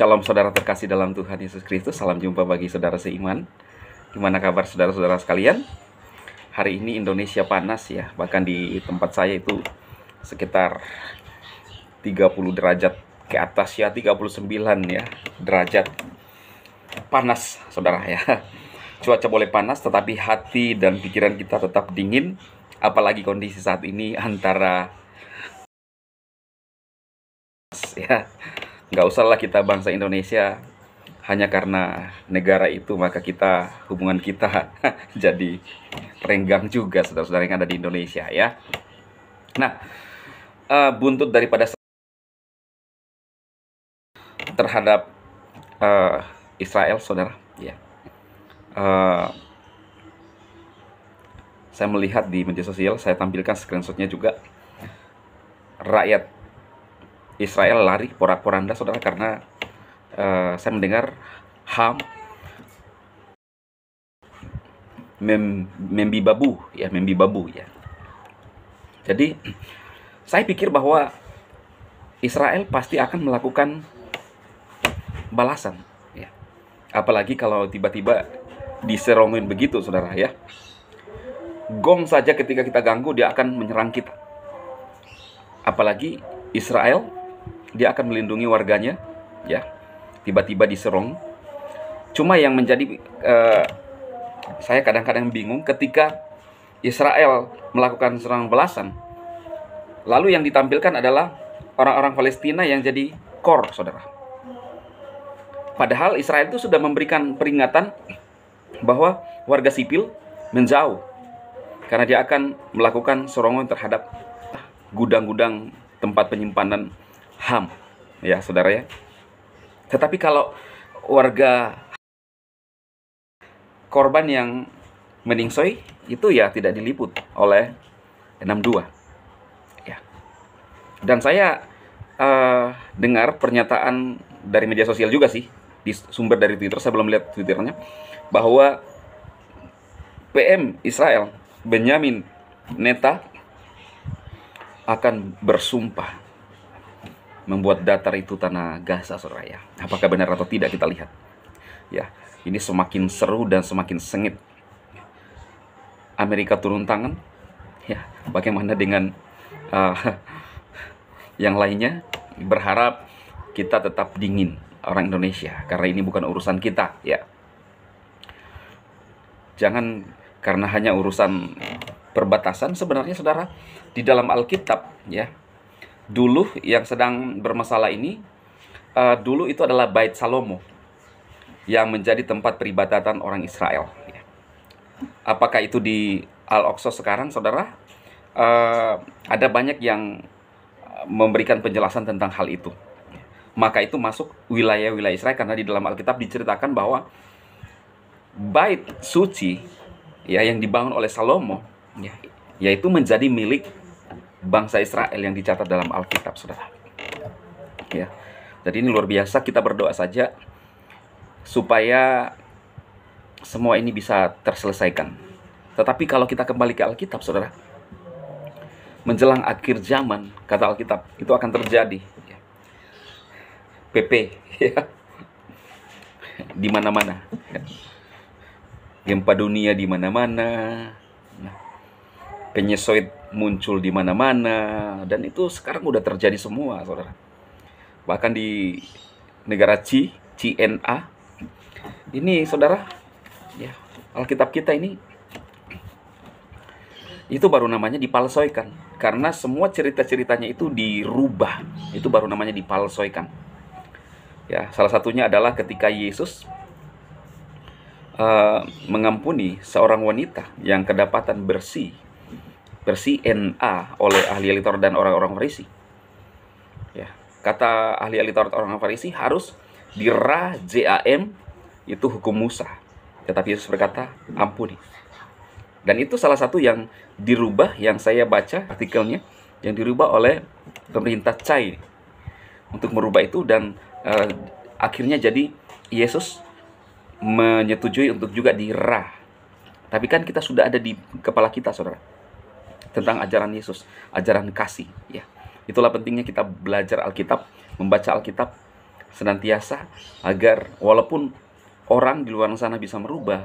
Shalom saudara terkasih dalam Tuhan Yesus Kristus. Salam jumpa bagi saudara seiman. Gimana kabar saudara-saudara sekalian? Hari ini Indonesia panas ya. Bahkan di tempat saya itu sekitar 30 derajat ke atas ya, 39 ya derajat. Panas saudara ya. Cuaca boleh panas tetapi hati dan pikiran kita tetap dingin apalagi kondisi saat ini antara ya nggak usah lah kita bangsa Indonesia hanya karena negara itu maka kita hubungan kita jadi renggang juga saudara-saudara yang ada di Indonesia ya. Nah, uh, buntut daripada terhadap uh, Israel saudara ya. Uh, saya melihat di media sosial, saya tampilkan screenshotnya juga. Rakyat Israel lari porak-poranda saudara karena uh, saya mendengar Ham mem, membi babu ya membi babu ya. Jadi saya pikir bahwa Israel pasti akan melakukan balasan ya. Apalagi kalau tiba-tiba diserongin begitu saudara ya. Gong saja ketika kita ganggu dia akan menyerang kita. Apalagi Israel dia akan melindungi warganya, ya. Tiba-tiba diserong. Cuma yang menjadi uh, saya kadang-kadang bingung ketika Israel melakukan serangan belasan, lalu yang ditampilkan adalah orang-orang Palestina yang jadi kor, saudara. Padahal Israel itu sudah memberikan peringatan bahwa warga sipil menjauh karena dia akan melakukan serangan terhadap gudang-gudang tempat penyimpanan HAM ya saudara ya. Tetapi kalau warga korban yang meningsoi itu ya tidak diliput oleh 62 ya. Dan saya uh, dengar pernyataan dari media sosial juga sih di sumber dari Twitter saya belum lihat Twitternya bahwa PM Israel Benjamin Neta akan bersumpah membuat datar itu tanah Gaza, saudara ya. Apakah benar atau tidak kita lihat. Ya, ini semakin seru dan semakin sengit. Amerika turun tangan, ya. Bagaimana dengan uh, yang lainnya? Berharap kita tetap dingin orang Indonesia karena ini bukan urusan kita, ya. Jangan karena hanya urusan perbatasan sebenarnya saudara di dalam Alkitab ya dulu yang sedang bermasalah ini uh, dulu itu adalah Bait Salomo yang menjadi tempat peribadatan orang Israel. Apakah itu di Al-Aqsa sekarang, saudara? Uh, ada banyak yang eh, memberikan penjelasan tentang hal itu. Maka itu masuk wilayah-wilayah Israel karena di dalam Alkitab diceritakan bahwa bait suci ya yang dibangun oleh Salomo ya, yaitu menjadi milik bangsa Israel yang dicatat dalam Alkitab, saudara. Ya, jadi ini luar biasa. Kita berdoa saja supaya semua ini bisa terselesaikan. Tetapi kalau kita kembali ke Alkitab, saudara, menjelang akhir zaman, kata Alkitab, itu akan terjadi. PP, ya. ya, di mana-mana. Gempa dunia di mana-mana. Nah, penyesuaian muncul di mana-mana dan itu sekarang udah terjadi semua saudara bahkan di negara C CNA ini saudara ya Alkitab kita ini itu baru namanya dipalsoikan karena semua cerita-ceritanya itu dirubah itu baru namanya dipalsoikan ya salah satunya adalah ketika Yesus uh, mengampuni seorang wanita yang kedapatan bersih versi NA oleh ahli alitor dan orang-orang Farisi. Ya, kata ahli alitor dan orang-orang Farisi harus dira JAM itu hukum Musa. Tetapi Yesus berkata, ampuni. Dan itu salah satu yang dirubah yang saya baca artikelnya yang dirubah oleh pemerintah Cai untuk merubah itu dan uh, akhirnya jadi Yesus menyetujui untuk juga dirah. Tapi kan kita sudah ada di kepala kita, saudara tentang ajaran Yesus, ajaran kasih ya. Itulah pentingnya kita belajar Alkitab, membaca Alkitab senantiasa agar walaupun orang di luar sana bisa merubah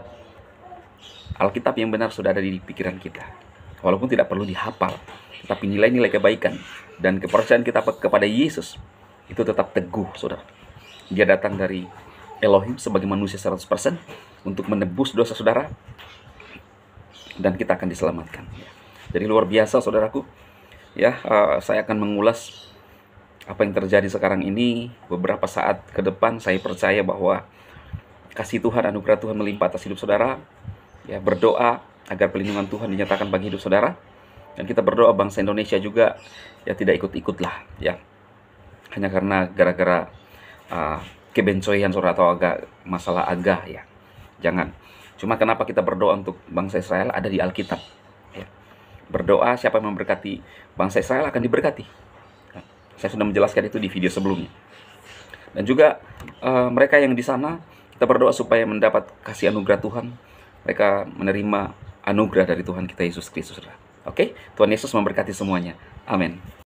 Alkitab yang benar sudah ada di pikiran kita. Walaupun tidak perlu dihafal, tetapi nilai-nilai kebaikan dan kepercayaan kita kepada Yesus itu tetap teguh, Saudara. Dia datang dari Elohim sebagai manusia 100% untuk menebus dosa saudara dan kita akan diselamatkan. Ya. Jadi luar biasa saudaraku. Ya, uh, saya akan mengulas apa yang terjadi sekarang ini beberapa saat ke depan saya percaya bahwa kasih Tuhan, anugerah Tuhan melimpah atas hidup saudara. Ya, berdoa agar pelindungan Tuhan dinyatakan bagi hidup saudara. Dan kita berdoa bangsa Indonesia juga ya tidak ikut-ikutlah ya. Hanya karena gara-gara uh, eh, kebencoian saudara atau agak masalah agah ya. Jangan. Cuma kenapa kita berdoa untuk bangsa Israel ada di Alkitab berdoa, siapa yang memberkati bangsa Israel akan diberkati. Saya sudah menjelaskan itu di video sebelumnya. Dan juga uh, mereka yang di sana kita berdoa supaya mendapat kasih anugerah Tuhan. Mereka menerima anugerah dari Tuhan kita Yesus Kristus. Oke, okay? Tuhan Yesus memberkati semuanya. Amin.